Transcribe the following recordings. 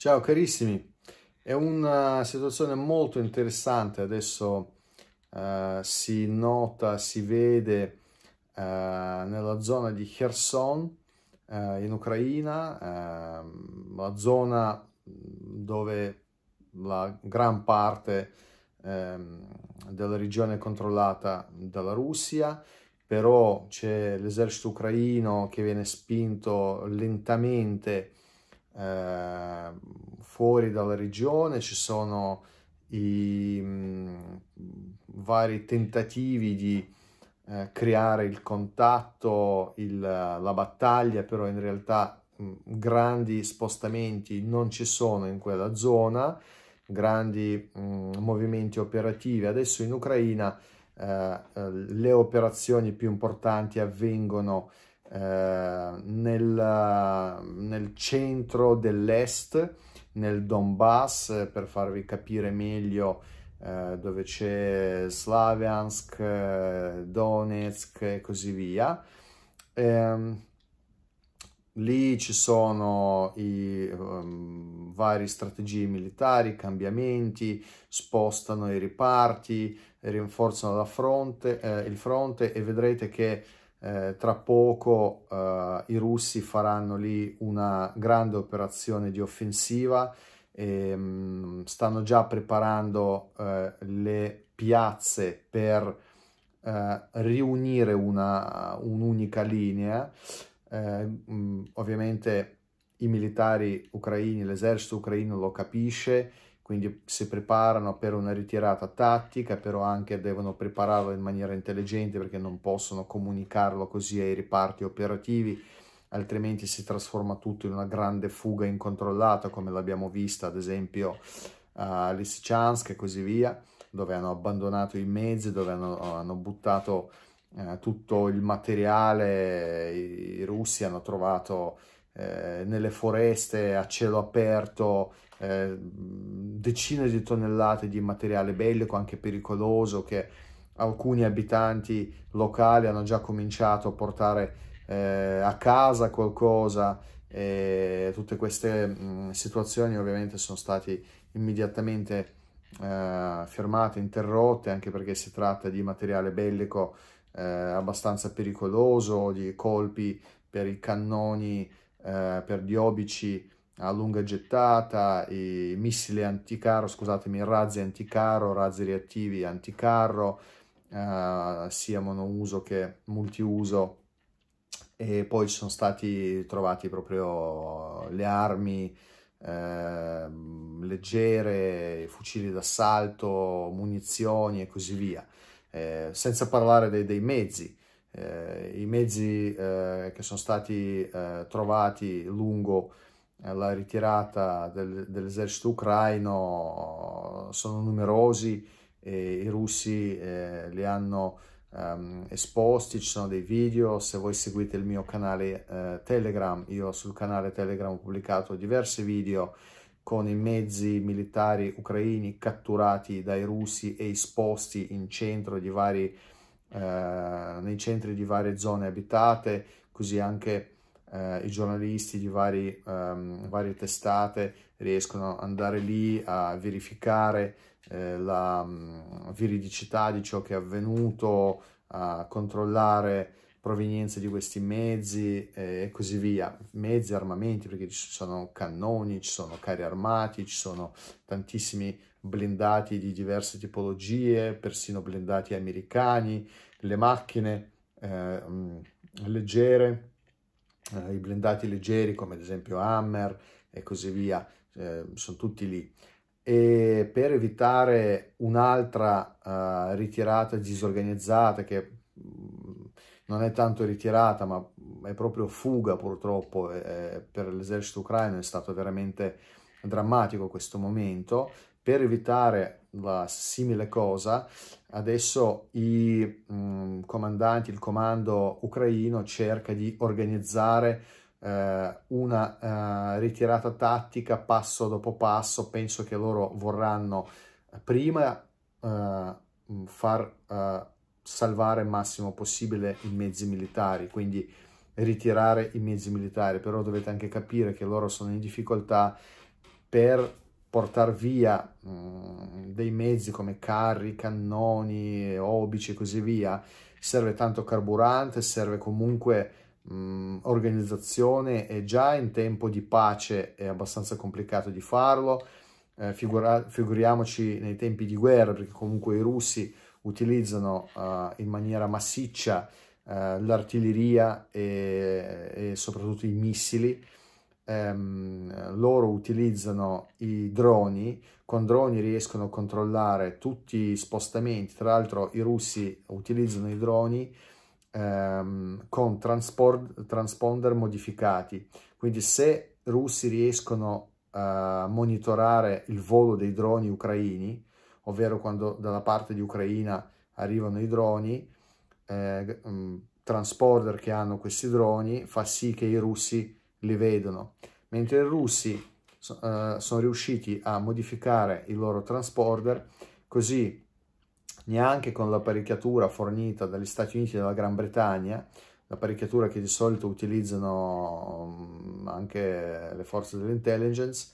Ciao carissimi, è una situazione molto interessante, adesso uh, si nota, si vede uh, nella zona di Kherson uh, in Ucraina, ehm, la zona dove la gran parte ehm, della regione è controllata dalla Russia, però c'è l'esercito ucraino che viene spinto lentamente eh, fuori dalla regione, ci sono i mh, mm, vari tentativi di eh, creare il contatto, il, la battaglia, però in realtà mh, mm, grandi spostamenti non ci sono in quella zona, grandi mh, mm, movimenti operativi. Adesso in Ucraina eh, eh le operazioni più importanti avvengono eh, nel, nel centro dell'est, nel Donbass, per farvi capire meglio eh, dove c'è Slaviansk, eh, Donetsk e così via. Ehm, lì ci sono i um, vari strategie militari, cambiamenti, spostano i riparti, rinforzano la fronte, eh, il fronte e vedrete che eh, tra poco eh, i russi faranno lì una grande operazione di offensiva e, mh, mm, stanno già preparando eh, le piazze per eh, riunire una, un'unica linea. Mh, eh, mm, ovviamente i militari ucraini, l'esercito ucraino lo capisce quindi si preparano per una ritirata tattica, però anche devono prepararlo in maniera intelligente perché non possono comunicarlo così ai riparti operativi, altrimenti si trasforma tutto in una grande fuga incontrollata come l'abbiamo vista ad esempio a Lysychansk e così via, dove hanno abbandonato i mezzi, dove hanno, hanno buttato eh, tutto il materiale, i, i russi hanno trovato eh, nelle foreste a cielo aperto Ehm, decine di tonnellate di materiale bellico, anche pericoloso, che alcuni abitanti locali hanno già cominciato a portare eh, a casa qualcosa. E tutte queste mh, situazioni ovviamente sono state immediatamente eh, fermate, interrotte, anche perché si tratta di materiale bellico eh, abbastanza pericoloso, di colpi per i cannoni, eh, per diobici a lunga gettata, i missile anticarro, scusatemi, razzi anticarro, razzi reattivi anticarro, eh, sia monouso che multiuso, e poi ci sono stati trovati proprio le armi eh, leggere, fucili d'assalto, munizioni e così via, eh, senza parlare dei, dei mezzi. Eh, I mezzi eh, che sono stati eh, trovati lungo eh, la ritirata del, dell'esercito ucraino sono numerosi e i russi eh, li hanno ehm, esposti, ci sono dei video, se voi seguite il mio canale eh, Telegram, io sul canale Telegram ho pubblicato diversi video con i mezzi militari ucraini catturati dai russi e esposti in centro di vari, eh, nei centri di varie zone abitate, così anche eh, i giornalisti di vari, um, varie testate riescono ad andare lì a verificare eh, la um, veridicità di ciò che è avvenuto, a controllare provenienza di questi mezzi eh, e così via, mezzi, armamenti, perché ci sono cannoni, ci sono carri armati, ci sono tantissimi blindati di diverse tipologie, persino blindati americani, le macchine eh, mm, leggere, eh, i blindati leggeri come ad esempio Hammer e così via, eh, sono tutti lì. E per evitare un'altra eh, ritirata disorganizzata che mm, non è tanto ritirata ma è proprio fuga purtroppo eh, eh, per l'esercito ucraino è stato veramente drammatico questo momento per evitare la simile cosa, adesso i mh, mm, comandanti, il comando ucraino cerca di organizzare eh, una eh, ritirata tattica passo dopo passo, penso che loro vorranno prima eh, mm, far eh, salvare il massimo possibile i mezzi militari, quindi ritirare i mezzi militari, però dovete anche capire che loro sono in difficoltà per portare via mh, mm, dei mezzi come carri, cannoni, obici e così via, serve tanto carburante, serve comunque mh, mm, organizzazione e già in tempo di pace è abbastanza complicato di farlo, eh, figura, figuriamoci nei tempi di guerra perché comunque i russi utilizzano uh, in maniera massiccia uh, l'artiglieria e, e soprattutto i missili ehm, loro utilizzano i droni, con droni riescono a controllare tutti gli spostamenti, tra l'altro i russi utilizzano i droni ehm, con transponder modificati, quindi se i russi riescono a monitorare il volo dei droni ucraini, ovvero quando dalla parte di Ucraina arrivano i droni, eh, transporter che hanno questi droni fa sì che i russi li vedono, mentre i russi uh, sono riusciti a modificare il loro transporter così neanche con l'apparecchiatura fornita dagli Stati Uniti e dalla Gran Bretagna, l'apparecchiatura che di solito utilizzano mm, anche le forze dell'intelligence,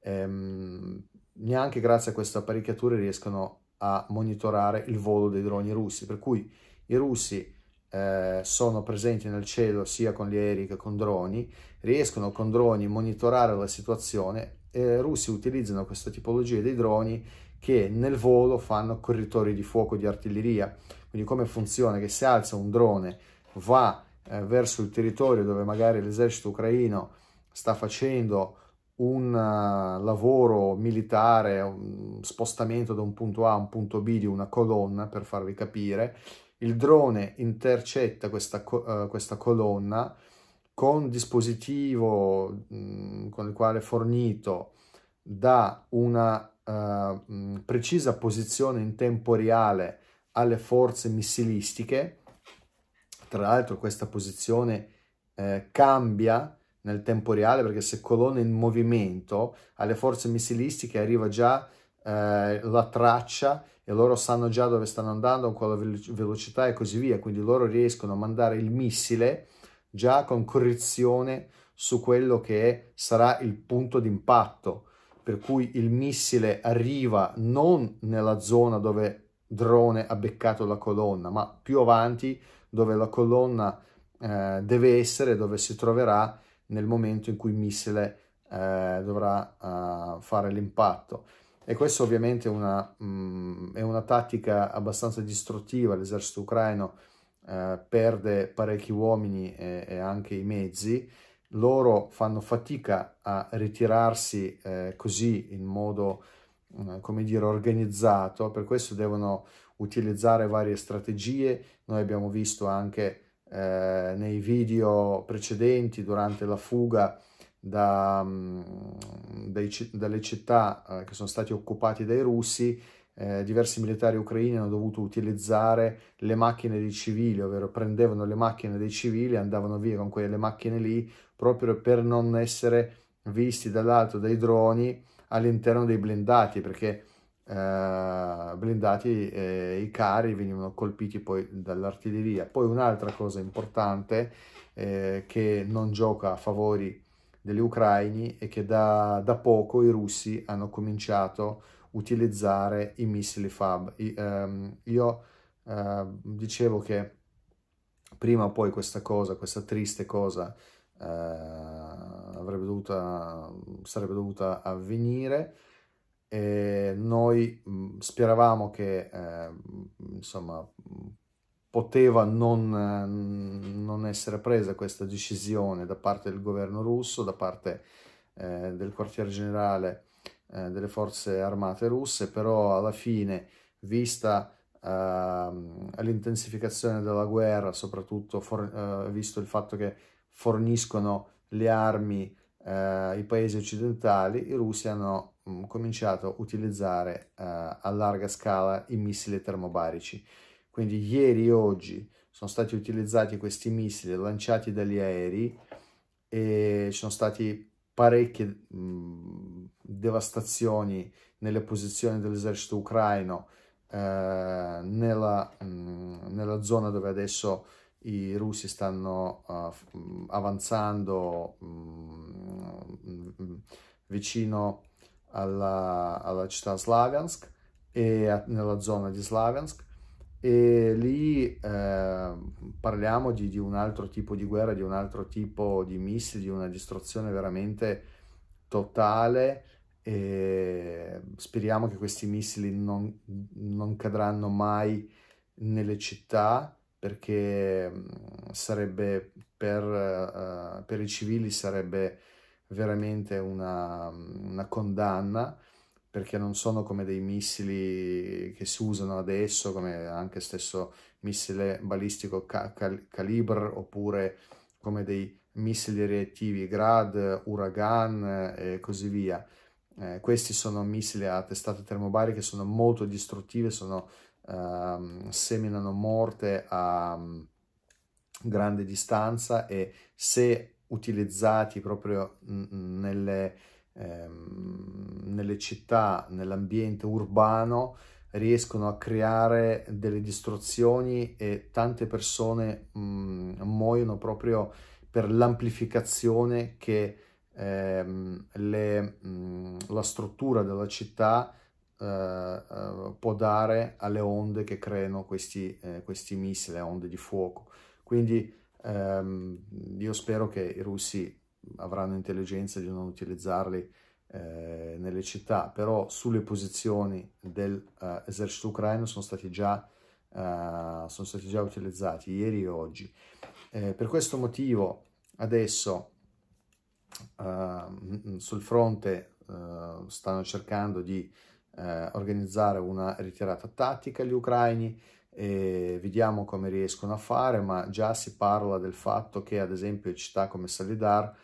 ehm, neanche grazie a queste apparecchiature riescono a monitorare il volo dei droni russi, per cui i russi eh, sono presenti nel cielo sia con gli aerei che con droni, riescono con droni a monitorare la situazione. I eh, russi utilizzano questa tipologia di droni che nel volo fanno corritori di fuoco di artiglieria. Quindi come funziona? Che se alza un drone va eh, verso il territorio dove magari l'esercito ucraino sta facendo un uh, lavoro militare, un spostamento da un punto A a un punto B di una colonna, per farvi capire, il drone intercetta questa, uh, questa colonna con dispositivo mh, mm, con il quale è fornito da una uh, precisa posizione in tempo reale alle forze missilistiche. Tra l'altro questa posizione eh, cambia nel tempo reale perché se colonna in movimento alle forze missilistiche arriva già eh, la traccia e loro sanno già dove stanno andando, con quale velocità e così via, quindi loro riescono a mandare il missile già con correzione su quello che sarà il punto d'impatto, per cui il missile arriva non nella zona dove il drone ha beccato la colonna, ma più avanti dove la colonna eh, deve essere, dove si troverà nel momento in cui il missile eh, dovrà eh, fare l'impatto. E questa ovviamente una, mh, mm, è una tattica abbastanza distruttiva, l'esercito ucraino eh, perde parecchi uomini e, e, anche i mezzi, loro fanno fatica a ritirarsi eh, così in modo, mh, mm, come dire, organizzato, per questo devono utilizzare varie strategie, noi abbiamo visto anche eh, nei video precedenti durante la fuga da, mm, dai, dalle città eh, che sono stati occupati dai russi, eh, diversi militari ucraini hanno dovuto utilizzare le macchine dei civili, ovvero prendevano le macchine dei civili e andavano via con quelle macchine lì proprio per non essere visti dall'alto dai droni all'interno dei blindati, perché eh, blindati eh, i carri venivano colpiti poi dall'artiglieria. Poi un'altra cosa importante eh, che non gioca a favori degli ucraini e che da, da poco i russi hanno cominciato a utilizzare i missili FAB. I, ehm, io eh, dicevo che prima o poi questa cosa, questa triste cosa, eh, avrebbe dovuta, sarebbe dovuta avvenire. E noi mm, speravamo che eh, insomma poteva non, eh, non, essere presa questa decisione da parte del governo russo, da parte eh, del quartier generale eh, delle forze armate russe, però alla fine, vista eh, l'intensificazione della guerra, soprattutto for, eh, visto il fatto che forniscono le armi ai eh, paesi occidentali, i russi hanno mh, mm, cominciato a utilizzare a larga scala i missili termobarici quindi ieri e oggi sono stati utilizzati questi missili lanciati dagli aerei e ci sono state parecchie mh, devastazioni nelle posizioni dell'esercito ucraino eh, nella, mh, nella, zona dove adesso i russi stanno uh, avanzando mh, vicino alla, alla città Slaviansk e a, nella zona di Slaviansk e lì eh, parliamo di, di, un altro tipo di guerra, di un altro tipo di missili, di una distruzione veramente totale e speriamo che questi missili non, non cadranno mai nelle città perché mhmm, sarebbe per, uh, per i civili sarebbe veramente una, una condanna perché non sono come dei missili che si usano adesso, come anche stesso missile balistico Calibre, oppure come dei missili reattivi Grad, Uragan eh, e così via. Eh, questi sono missili a testate termobariche, sono molto distruttive, sono, ehm, seminano morte a um, grande distanza e se utilizzati proprio mm, mm, nelle Ehm, nelle città, nell'ambiente urbano, riescono a creare delle distruzioni e tante persone mh, mm, muoiono proprio per l'amplificazione che ehm, le, mh, mm, la struttura della città eh, eh, può dare alle onde che creano questi, eh, questi missili, onde di fuoco. Quindi ehm, io spero che i russi avranno intelligenza di non utilizzarli eh, nelle città, però sulle posizioni dell'esercito eh, ucraino sono stati, già, eh, sono stati già utilizzati ieri e oggi. Eh, per questo motivo adesso ehm, sul fronte eh, stanno cercando di eh, organizzare una ritirata tattica gli ucraini, e vediamo come riescono a fare, ma già si parla del fatto che ad esempio città come Salidar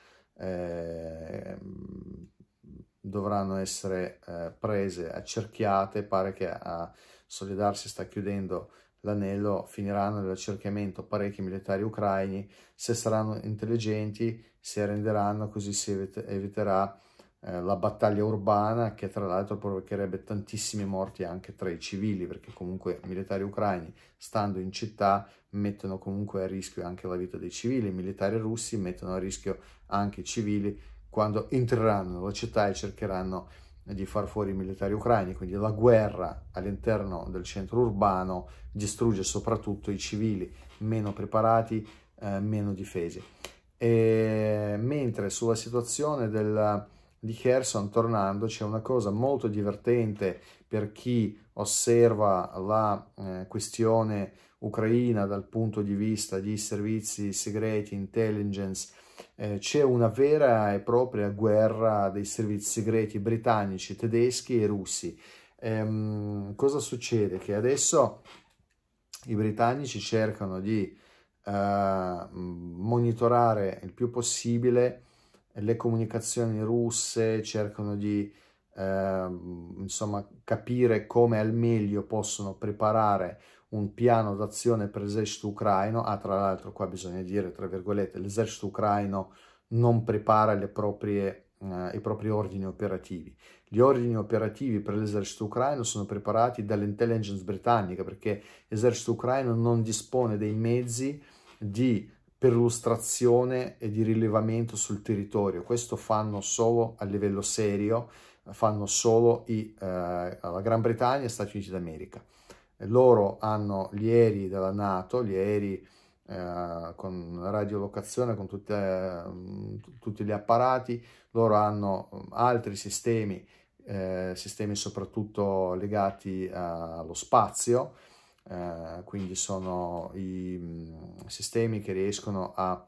Ehm, dovranno essere eh, prese, accerchiate, pare che a Solidar si sta chiudendo l'anello, finiranno l'accerchiamento parecchi militari ucraini, se saranno intelligenti si arrenderanno così si eviterà eh, la battaglia urbana che tra l'altro provocherebbe tantissime morti anche tra i civili perché comunque i militari ucraini stando in città mettono comunque a rischio anche la vita dei civili, i militari russi mettono a rischio anche i civili quando entreranno nella città e cercheranno di far fuori i militari ucraini, quindi la guerra all'interno del centro urbano distrugge soprattutto i civili meno preparati, eh, meno difesi. E, mentre sulla situazione della, di Kherson tornando c'è una cosa molto divertente per chi osserva la eh, questione ucraina dal punto di vista di servizi segreti, intelligence, eh, c'è una vera e propria guerra dei servizi segreti britannici, tedeschi e russi. Ehm, cosa succede? Che adesso i britannici cercano di eh, monitorare il più possibile le comunicazioni russe cercano di eh, insomma, capire come al meglio possono preparare un piano d'azione per l'esercito ucraino. Ah, tra l'altro qua bisogna dire, tra virgolette, l'esercito ucraino non prepara proprie, eh, i propri ordini operativi. Gli ordini operativi per l'esercito ucraino sono preparati dall'intelligence britannica perché l'esercito ucraino non dispone dei mezzi di per lustrazione e di rilevamento sul territorio. Questo fanno solo a livello serio, fanno solo i, eh, la Gran Bretagna e Stati Uniti d'America. Loro hanno gli aerei della Nato, gli aerei eh, con radiolocazione, con tutte, mm, tutti gli apparati, loro hanno mm, altri sistemi, eh, sistemi soprattutto legati eh, allo spazio, eh, quindi sono i mm, sistemi che riescono a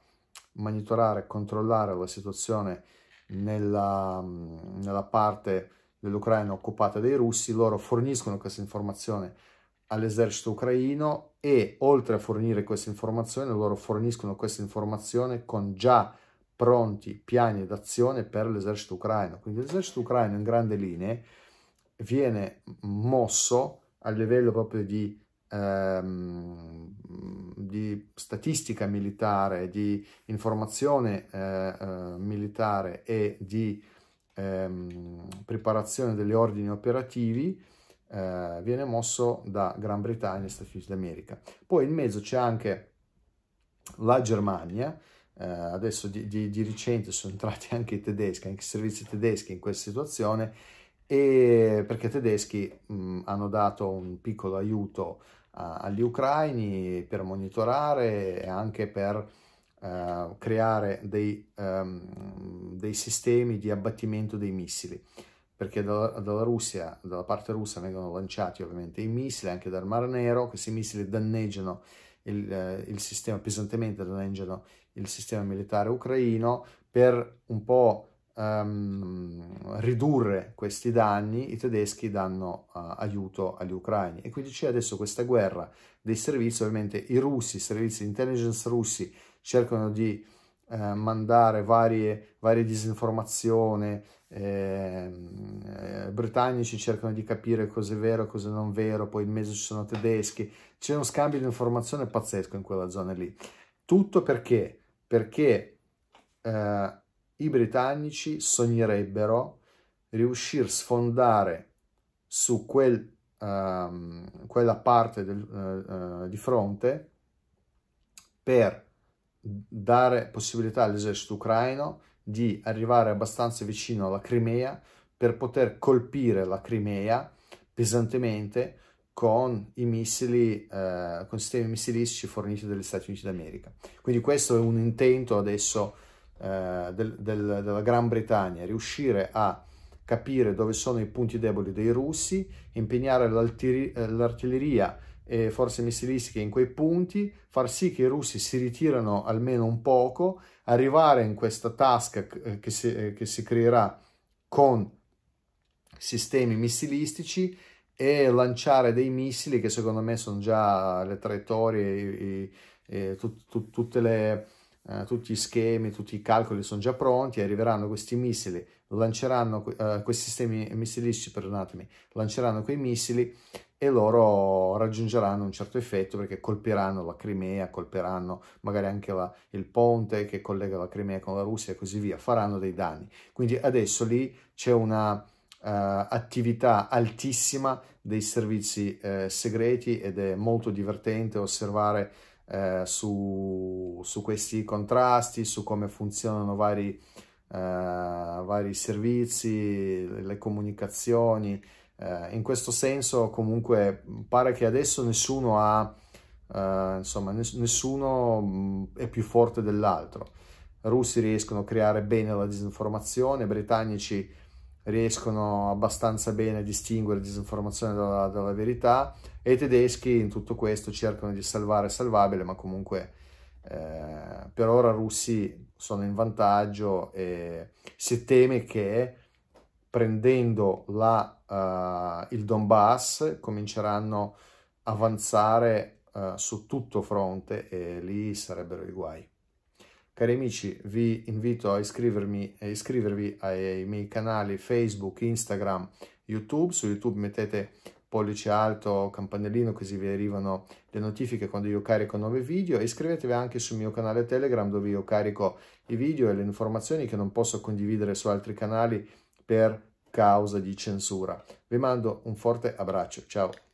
monitorare, e controllare la situazione nella, mm, nella parte dell'Ucraina occupata dai russi, loro forniscono questa informazione all'esercito ucraino e oltre a fornire questa informazione loro forniscono questa informazione con già pronti piani d'azione per l'esercito ucraino. Quindi l'esercito ucraino in grandi linee viene mosso a livello proprio di ehm, di statistica militare, di informazione eh, eh, militare e di ehm, preparazione degli ordini operativi eh, viene mosso da Gran Bretagna e Stati Uniti d'America. Poi in mezzo c'è anche la Germania, eh, adesso di, di, di, recente sono entrati anche i tedeschi, anche i servizi tedeschi in questa situazione, e perché i tedeschi mh, hanno dato un piccolo aiuto a, agli ucraini per monitorare e anche per uh, creare dei, um, dei, sistemi di abbattimento dei missili perché dalla, dalla, Russia, dalla parte russa vengono lanciati ovviamente i missili anche dal Mar Nero, questi missili danneggiano il, eh, il sistema, pesantemente danneggiano il sistema militare ucraino per un po' um, ridurre questi danni, i tedeschi danno uh, aiuto agli ucraini. E quindi c'è adesso questa guerra dei servizi, ovviamente i russi, i servizi di intelligence russi cercano di uh, mandare varie, varie disinformazioni, eh, eh, britannici cercano di capire cosa è vero, e cosa non vero, poi in mezzo ci sono tedeschi, c'è uno scambio di informazione pazzesco in quella zona lì. Tutto perché? Perché eh, i britannici sognerebbero riuscire a sfondare su quel, um, quella parte del, uh, uh, di fronte per dare possibilità all'esercito ucraino di arrivare abbastanza vicino alla Crimea per poter colpire la Crimea pesantemente con i missili, eh, con sistemi missilistici forniti dagli Stati Uniti d'America. Quindi questo è un intento adesso eh, del, del, della Gran Bretagna, riuscire a capire dove sono i punti deboli dei russi, impegnare eh, l'artiglieria e forze missilistiche in quei punti, far sì che i russi si ritirano almeno un poco, arrivare in questa tasca eh, che si, eh, che si creerà con sistemi missilistici e lanciare dei missili che secondo me sono già le traiettorie, e, e, e tut, tut, tutte le eh, tutti gli schemi, tutti i calcoli sono già pronti, arriveranno questi missili, lanceranno eh, questi sistemi missilistici, perdonatemi, lanceranno quei missili e loro raggiungeranno un certo effetto perché colpiranno la Crimea, colpiranno magari anche la, il ponte che collega la Crimea con la Russia e così via, faranno dei danni. Quindi adesso lì c'è una Uh, attività altissima dei servizi uh, segreti ed è molto divertente osservare eh, su, su, questi contrasti, su come funzionano vari, eh, vari servizi, le comunicazioni. Eh, in questo senso comunque pare che adesso nessuno ha... Uh, insomma, ness nessuno mm, è più forte dell'altro. Russi riescono a creare bene la disinformazione, britannici riescono abbastanza bene a distinguere disinformazione dalla, dalla, verità e i tedeschi in tutto questo cercano di salvare salvabile, ma comunque eh, per ora i russi sono in vantaggio e si teme che prendendo la, uh, il Donbass cominceranno a avanzare uh, su tutto fronte e lì sarebbero i guai. Cari amici, vi invito a iscrivermi e iscrivervi ai miei canali Facebook, Instagram, YouTube. Su YouTube mettete pollice alto, campanellino, così vi arrivano le notifiche quando io carico nuovi video. E iscrivetevi anche sul mio canale Telegram dove io carico i video e le informazioni che non posso condividere su altri canali per causa di censura. Vi mando un forte abbraccio. Ciao!